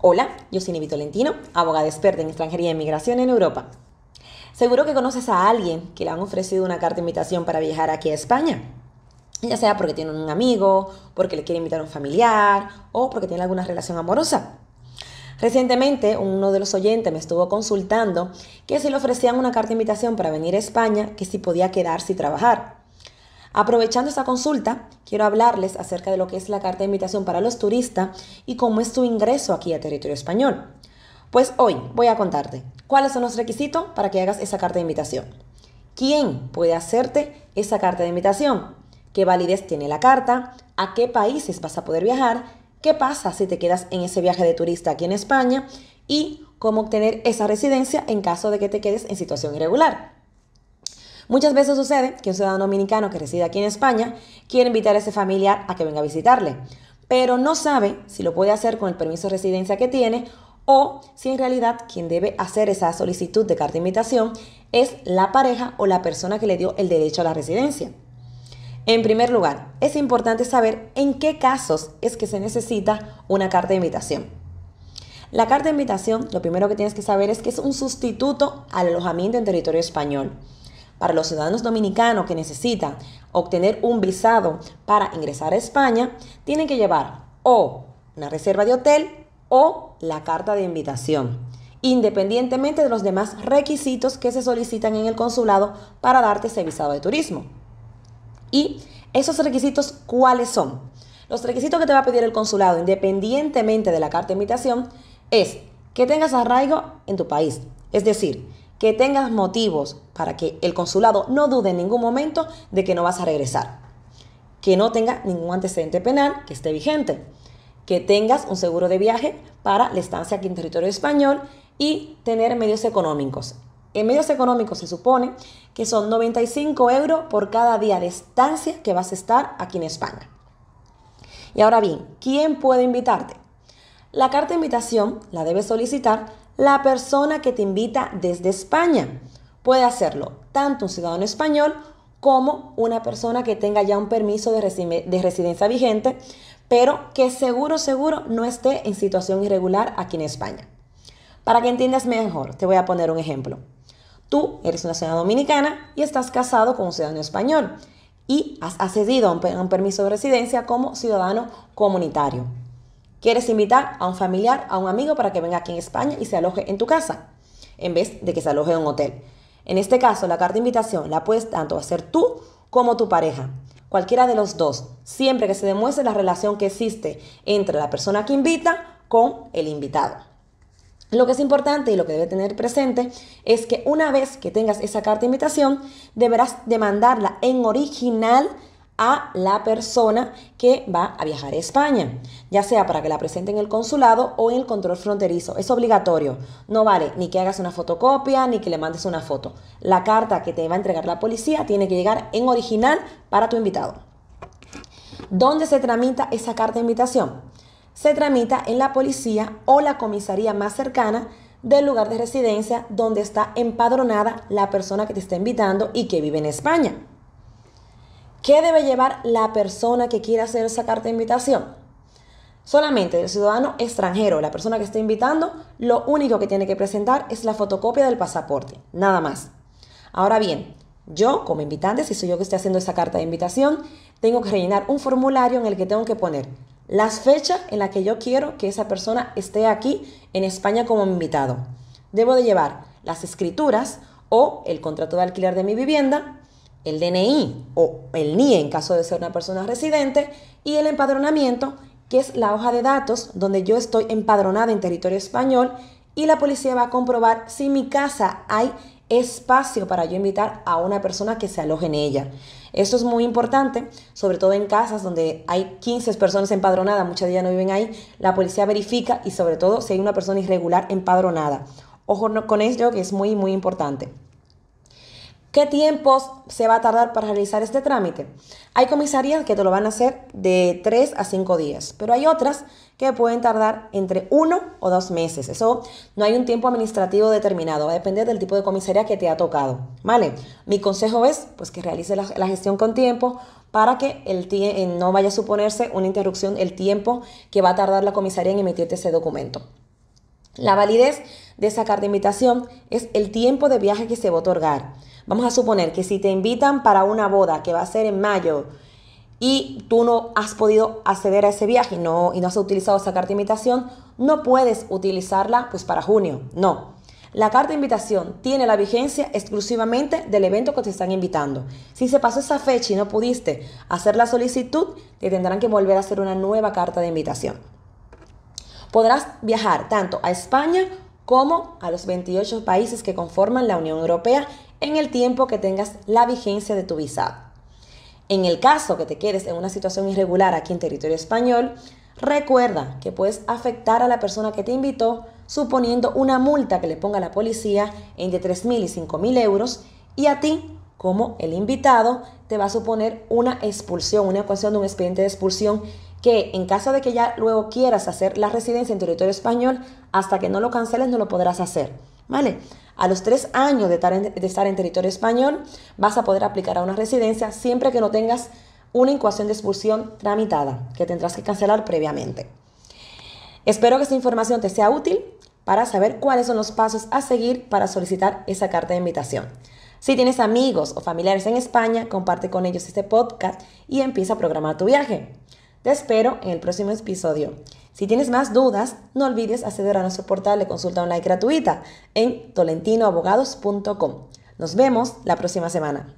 Hola, yo soy Nevi Tolentino, abogada experta en extranjería y e inmigración en Europa. Seguro que conoces a alguien que le han ofrecido una carta de invitación para viajar aquí a España. Ya sea porque tiene un amigo, porque le quiere invitar a un familiar o porque tiene alguna relación amorosa. Recientemente uno de los oyentes me estuvo consultando que si le ofrecían una carta de invitación para venir a España, que si podía quedarse y trabajar. Aprovechando esta consulta, quiero hablarles acerca de lo que es la carta de invitación para los turistas y cómo es su ingreso aquí a territorio español. Pues hoy voy a contarte cuáles son los requisitos para que hagas esa carta de invitación. ¿Quién puede hacerte esa carta de invitación? ¿Qué validez tiene la carta? ¿A qué países vas a poder viajar? ¿Qué pasa si te quedas en ese viaje de turista aquí en España? Y cómo obtener esa residencia en caso de que te quedes en situación irregular. Muchas veces sucede que un ciudadano dominicano que reside aquí en España quiere invitar a ese familiar a que venga a visitarle, pero no sabe si lo puede hacer con el permiso de residencia que tiene o si en realidad quien debe hacer esa solicitud de carta de invitación es la pareja o la persona que le dio el derecho a la residencia. En primer lugar, es importante saber en qué casos es que se necesita una carta de invitación. La carta de invitación, lo primero que tienes que saber es que es un sustituto al alojamiento en territorio español. Para los ciudadanos dominicanos que necesitan obtener un visado para ingresar a España, tienen que llevar o una reserva de hotel o la carta de invitación, independientemente de los demás requisitos que se solicitan en el consulado para darte ese visado de turismo. ¿Y esos requisitos cuáles son? Los requisitos que te va a pedir el consulado, independientemente de la carta de invitación, es que tengas arraigo en tu país, es decir, que tengas motivos para que el consulado no dude en ningún momento de que no vas a regresar, que no tenga ningún antecedente penal que esté vigente, que tengas un seguro de viaje para la estancia aquí en territorio español y tener medios económicos. En medios económicos se supone que son 95 euros por cada día de estancia que vas a estar aquí en España. Y ahora bien, ¿quién puede invitarte? La carta de invitación la debes solicitar la persona que te invita desde España. Puede hacerlo tanto un ciudadano español como una persona que tenga ya un permiso de, residencia vigente, pero que seguro, seguro no esté en situación irregular aquí en España. Para que entiendas mejor, te voy a poner un ejemplo. Tú eres una ciudadana dominicana y estás casado con un ciudadano español y has accedido a un, permiso de residencia como ciudadano comunitario. Quieres invitar a un familiar, a un amigo para que venga aquí en España y se aloje en tu casa, en vez de que se aloje en un hotel. En este caso, la carta de invitación la puedes tanto hacer tú como tu pareja, cualquiera de los dos, siempre que se demuestre la relación que existe entre la persona que invita con el invitado. Lo que es importante y lo que debe tener presente es que una vez que tengas esa carta de invitación, deberás demandarla en original a la persona que va a viajar a España, ya sea para que la presente en el consulado o en el control fronterizo. Es obligatorio. No vale ni que hagas una fotocopia ni que le mandes una foto. La carta que te va a entregar la policía tiene que llegar en original para tu invitado. ¿Dónde se tramita esa carta de invitación? Se tramita en la policía o la comisaría más cercana del lugar de residencia donde está empadronada la persona que te está invitando y que vive en España. ¿Qué debe llevar la persona que quiere hacer esa carta de invitación? Solamente el ciudadano extranjero, la persona que está invitando, lo único que tiene que presentar es la fotocopia del pasaporte, nada más. Ahora bien, yo como invitante, si soy yo que estoy haciendo esa carta de invitación, tengo que rellenar un formulario en el que tengo que poner las fechas en las que yo quiero que esa persona esté aquí en España como invitado. Debo de llevar las escrituras o el contrato de alquiler de mi vivienda, el DNI o el NI e en caso de ser una persona residente y el empadronamiento, que es la hoja de datos donde yo estoy empadronada en territorio español y la policía va a comprobar si en mi casa hay espacio para yo invitar a una persona que se aloje en ella. Esto es muy importante, sobre todo en casas donde hay 15 personas empadronadas, muchas de ellas no viven ahí, la policía verifica y sobre todo si hay una persona irregular empadronada. Ojo con esto que es muy, muy importante. ¿Qué tiempos se va a tardar para realizar este trámite? Hay comisarías que te lo van a hacer de 3 a 5 días, pero hay otras que pueden tardar entre 1 o 2 meses. Eso no hay un tiempo administrativo determinado, va a depender del tipo de comisaría que te ha tocado. ¿Vale? Mi consejo es pues, que realice la, gestión con tiempo para que eh, no vaya a suponerse una interrupción el tiempo que va a tardar la comisaría en emitirte ese documento. La validez de esa carta de invitación es el tiempo de viaje que se va a otorgar. Vamos a suponer que si te invitan para una boda que va a ser en mayo y tú no has podido acceder a ese viaje y no, has utilizado esa carta de invitación, no puedes utilizarla pues para junio, no. La carta de invitación tiene la vigencia exclusivamente del evento que te están invitando. Si se pasó esa fecha y no pudiste hacer la solicitud, te tendrán que volver a hacer una nueva carta de invitación. Podrás viajar tanto a España como a los 28 países que conforman la Unión Europea en el tiempo que tengas la vigencia de tu visado. En el caso que te quedes en una situación irregular aquí en territorio español, recuerda que puedes afectar a la persona que te invitó suponiendo una multa que le ponga la policía entre 3.000 y 5.000 euros y a ti, como el invitado, te va a suponer una expulsión, una ecuación de un expediente de expulsión que en caso de que ya luego quieras hacer la residencia en territorio español, hasta que no lo canceles no lo podrás hacer. ¿Vale? A los tres años de estar, en, territorio español, vas a poder aplicar a una residencia siempre que no tengas una incoación de expulsión tramitada, que tendrás que cancelar previamente. Espero que esta información te sea útil para saber cuáles son los pasos a seguir para solicitar esa carta de invitación. Si tienes amigos o familiares en España, comparte con ellos este podcast y empieza a programar tu viaje. Te espero en el próximo episodio. Si tienes más dudas, no olvides acceder a nuestro portal de consulta online gratuita en tolentinoabogados.com. Nos vemos la próxima semana.